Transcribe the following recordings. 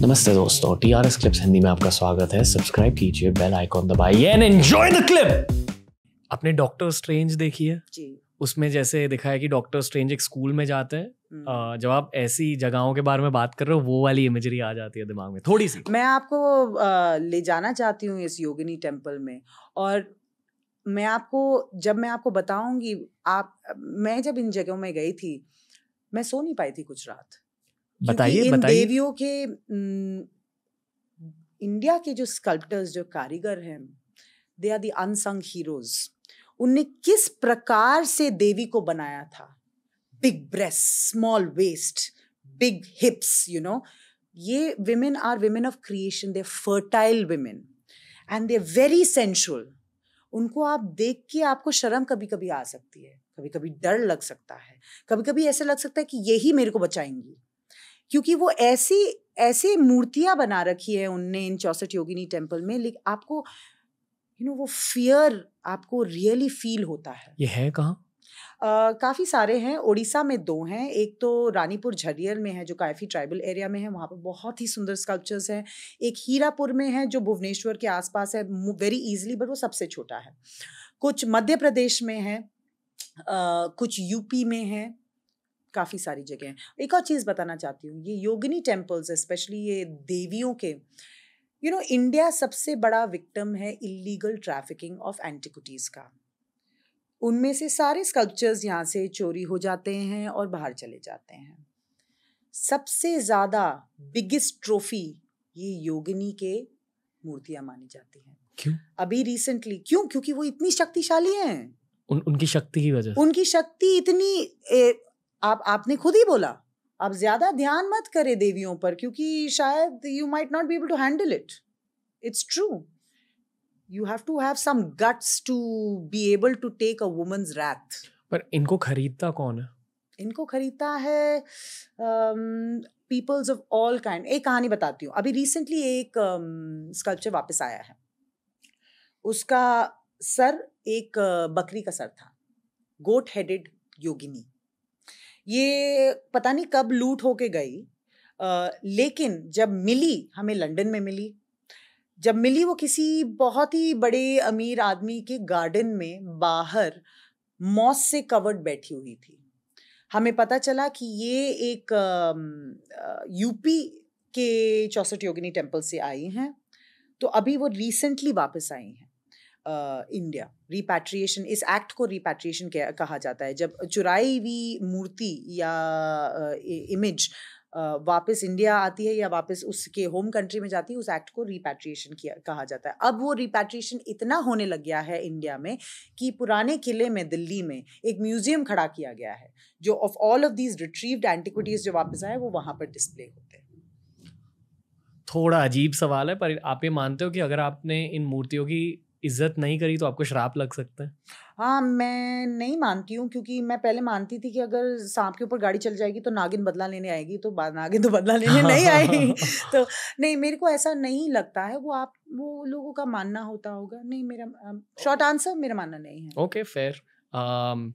नमस्ते दोस्तों T R S clips Hindi में आपका स्वागत है सब्सक्राइब कीजिए बेल आइकॉन दबाइए एंड एंजॉय द क्लिप आपने डॉक्टर स्ट्रेंज देखी है जी उसमें जैसे दिखा है कि डॉक्टर स्ट्रेंज एक स्कूल में जाते हैं हम्म। जब आप ऐसी जगहों के बारे में बात कर रहे हो वो वाली इमेजरी आ जाती है दिमाग में थोड़ी सी मैं आपको ले जाना चाहती हूँ इस योगिनी टेम्पल में और मैं आपको जब मैं आपको बताऊंगी आप मैं जब इन जगहों में गई थी मैं सो नहीं पाई थी कुछ रात बताइए बताइए देवियों के इंडिया के जो स्कल्प्टर्स जो कारीगर हैं they are the unsung heroes उनने किस प्रकार से देवी को बनाया था big breast small waist big hips you know ये women are women of creation they fertile women and they very sensual उनको आप देख के आपको शर्म कभी कभी आ सकती है कभी कभी डर लग सकता है कभी कभी ऐसा लग सकता है कि यही मेरे को बचाएंगी क्योंकि वो ऐसी ऐसे मूर्तियां बना रखी है उनने इन चौसठ योगिनी टेम्पल में लेकिन आपको यू नो वो फियर आपको रियली फील होता है ये है कहाँ Uh, काफ़ी सारे हैं उड़ीसा में दो हैं एक तो रानीपुर झरियल में है जो काफ़ी ट्राइबल एरिया में है वहाँ पर बहुत ही सुंदर स्कल्पचर्स हैं एक हीरापुर में है जो भुवनेश्वर के आसपास है वेरी ईजिली बट वो सबसे छोटा है कुछ मध्य प्रदेश में है Uh, कुछ यूपी में है काफ़ी सारी जगह हैं एक और चीज़ बताना चाहती हूँ ये योगिनी टेम्पल्स स्पेशली ये देवियों के यू नो इंडिया सबसे बड़ा विक्टम है इलीगल ट्रैफिकिंग ऑफ एंटिक्विटीज़ का उनमें से सारे स्कल्पचर्स यहाँ से चोरी हो जाते हैं और बाहर चले जाते हैं सबसे ज़्यादा बिगेस्ट ट्रॉफी ये योगिनी के मूर्तियाँ मानी जाती हैं क्यों अभी रिसेंटली क्यों क्योंकि वो इतनी शक्तिशाली हैं उन उनकी शक्ति की वजह उनकी शक्ति इतनी आप आपने खुद ही बोला आप ज्यादा ध्यान मत करें देवियों पर क्योंकि शायद you might not be able to handle it it's true you have to have some guts to be able to take a women's wrath पर इनको खरीदता कौन है इनको खरीदता है पीपल्स ऑफ ऑल काइंड एक कहानी बताती हूँ अभी रिसेंटली एक स्कल्पचर um, वापस आया है उसका सर एक uh, बकरी का सर था गोट हेडेड योगिनी ये पता नहीं कब लूट होके गई आ, लेकिन जब मिली हमें लंदन में मिली जब मिली वो किसी बहुत ही बड़े अमीर आदमी के गार्डन में बाहर मॉस से कवर्ड बैठी हुई थी हमें पता चला कि ये एक यूपी के चौसठ योगिनी टेम्पल से आई हैं तो अभी वो रिसेंटली वापस आई हैं इंडिया रिपैट्रिएशन इस एक्ट को रिपैट्रिएशन कहा जाता है जब चुराई हुई मूर्ति या इमेज वापस इंडिया आती है या वापस उसके होम कंट्री में जाती है उस एक्ट को रिपैट्रिएशन किया कहा जाता है अब वो रिपैट्रिएशन इतना होने लग गया है इंडिया में कि पुराने किले में दिल्ली में एक म्यूजियम खड़ा किया गया है जो of all of these retrieved antiquities जो वापस आए वो वहाँ पर डिस्प्ले होते हैं थोड़ा अजीब सवाल है पर आप ये मानते हो कि अगर आपने इन मूर्तियों की इज्जत नहीं करी तो आपको श्राप लग सकता है हाँ मैं नहीं मानती हूँ क्योंकि मैं पहले मानती थी कि अगर सांप के ऊपर गाड़ी चल जाएगी तो नागिन बदला लेने आएगी तो नागिन तो बदला लेने नहीं आएगी तो नहीं मेरे को ऐसा नहीं लगता है वो आप वो लोगों का मानना होता होगा नहीं मेरा शॉर्ट आंसर मेरा मानना नहीं है ओके okay, फेयर um,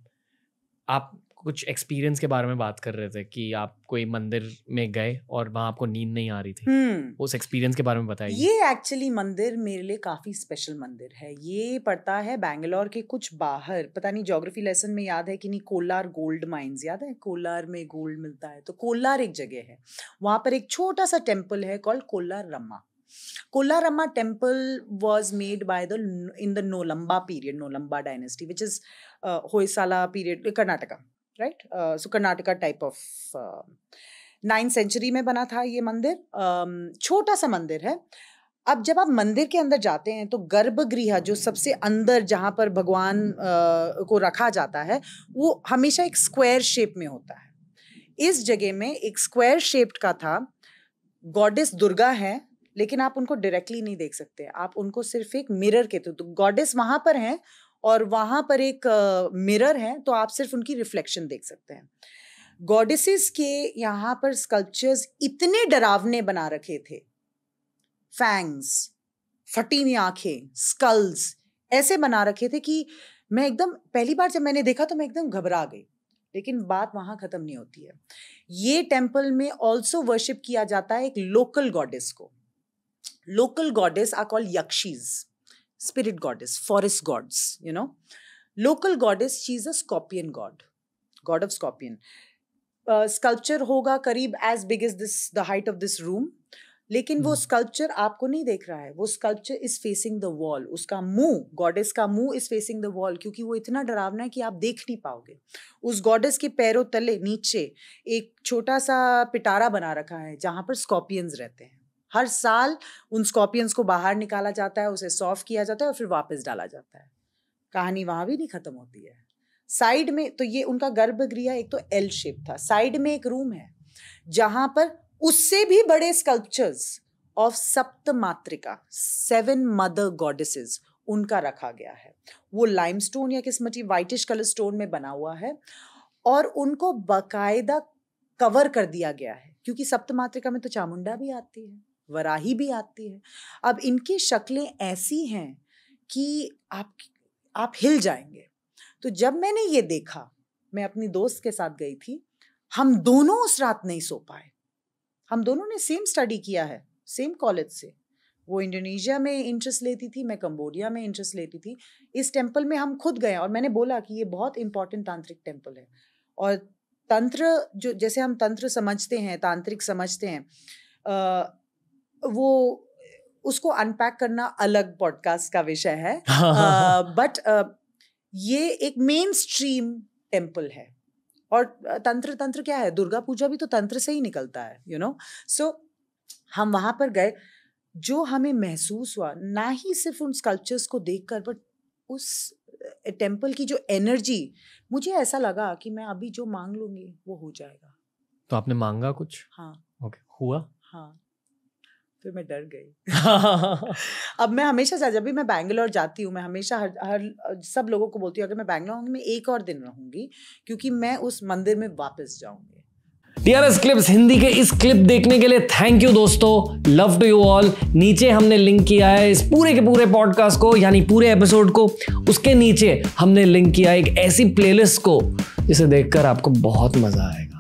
आप कुछ एक्सपीरियंस के बारे में बात कर रहे थे कि आप कोई मंदिर में गए और वहाँ आपको नींद नहीं आ रही थी हम्म। उस एक्सपीरियंस के बारे में बताइए ये एक्चुअली मंदिर मेरे लिए काफ़ी स्पेशल मंदिर है ये पड़ता है बैंगलोर के कुछ बाहर पता नहीं जोग्राफी लेसन में याद है कि नहीं कोलार गोल्ड माइंस याद है कोलार में गोल्ड मिलता है तो कोलार एक जगह है वहाँ पर एक छोटा सा टेम्पल है called Kolaramma Kolaramma temple was made by the in the Nolamba period Nolamba dynasty which is Hoysala period Karnataka right so Karnataka type of ninth century में बना था ये मंदिर um, छोटा सा मंदिर है अब जब आप मंदिर के अंदर जाते हैं तो गर्भगृह जो सबसे अंदर जहाँ पर भगवान uh, को रखा जाता है वो हमेशा एक स्क्वायर शेप में होता है इस जगह में एक स्क्वायर शेप्ड का था गॉडेस दुर्गा है लेकिन आप उनको डायरेक्टली नहीं देख सकते आप उनको सिर्फ एक मिरर के थ्रू तो गॉडेस वहाँ पर हैं और वहाँ पर एक मिरर है तो आप सिर्फ उनकी रिफ्लेक्शन देख सकते हैं गॉडेसेस के यहाँ पर स्कल्पचर्स इतने डरावने बना रखे थे फैंग्स फटी हुई आंखें स्कल्स ऐसे बना रखे थे कि मैं एकदम पहली बार जब मैंने देखा तो मैं एकदम घबरा गई लेकिन बात वहाँ ख़त्म नहीं होती है ये टेम्पल में ऑल्सो वर्शिप किया जाता है एक लोकल गॉडेस को local goddess are call yakshis spirit goddess, forest gods, you know. Local goddess, she's a scorpion god, god of scorpion. Uh, sculpture होगा करीब as big is this the height of this room लेकिन वो sculpture hmm. आपको नहीं देख रहा है वो sculpture is facing the wall उसका मुंह गॉडेस का मुंह इज फेसिंग द वॉल क्योंकि वो इतना डरावना है कि आप देख नहीं पाओगे उस गॉडेस के पैरों तले नीचे एक छोटा सा पिटारा बना रखा है जहाँ पर स्कॉर्पियंस रहते हैं हर साल उन स्कॉर्पियंस को बाहर निकाला जाता है उसे सॉफ किया जाता है और फिर वापस डाला जाता है कहानी वहां भी नहीं ख़त्म होती है साइड में तो ये उनका गर्भगृह एक तो एल शेप था साइड में एक रूम है जहां पर उससे भी बड़े स्कल्पचर्स ऑफ सप्त मातृका सेवन मदर गॉडेसेस उनका रखा गया है वो लाइमस्टोन या किस्मती वाइटिश कलर स्टोन में बना हुआ है और उनको बाकायदा कवर कर दिया गया है क्योंकि सप्त मातृका में तो चामुंडा भी आती है वराही भी आती है अब इनकी शक्लें ऐसी हैं कि आप आप हिल जाएंगे तो जब मैंने ये देखा मैं अपनी दोस्त के साथ गई थी हम दोनों उस रात नहीं सो पाए हम दोनों ने सेम स्टडी किया है सेम कॉलेज से वो इंडोनेशिया में इंटरेस्ट लेती थी मैं कंबोडिया में इंटरेस्ट लेती थी इस टेम्पल में हम खुद गए और मैंने बोला कि ये बहुत इंपॉर्टेंट तांत्रिक टेम्पल है और तंत्र जो जैसे हम तंत्र समझते हैं तांत्रिक समझते हैं वो उसको अनपैक करना अलग पॉडकास्ट का विषय है बट हाँ, हाँ, हाँ। uh, uh, ये एक मेन स्ट्रीम टेम्पल है और तंत्र uh, तंत्र क्या है दुर्गा पूजा भी तो तंत्र से ही निकलता है यू नो सो हम वहाँ पर गए जो हमें महसूस हुआ ना ही सिर्फ उन स्कल्पचर्स को देखकर बट उस टेम्पल uh, की जो एनर्जी मुझे ऐसा लगा कि मैं अभी जो मांग लूंगी वो हो जाएगा तो आपने मांगा कुछ हाँ ओके okay. हुआ हाँ फिर मैं डर गई अब मैं हमेशा से जब भी मैं बैंगलोर जाती हूँ मैं हमेशा हर हर सब लोगों को बोलती हूँ अगर मैं बैंगलोर आऊँगी मैं एक और दिन रहूँगी क्योंकि मैं उस मंदिर में वापस जाऊँगी टीआरएस क्लिप्स हिंदी के इस क्लिप देखने के लिए थैंक यू दोस्तों लव टू यू ऑल नीचे हमने लिंक किया है इस पूरे के पूरे पॉडकास्ट को यानी पूरे एपिसोड को उसके नीचे हमने लिंक किया है एक ऐसी प्लेलिस्ट को जिसे देखकर आपको बहुत मजा आएगा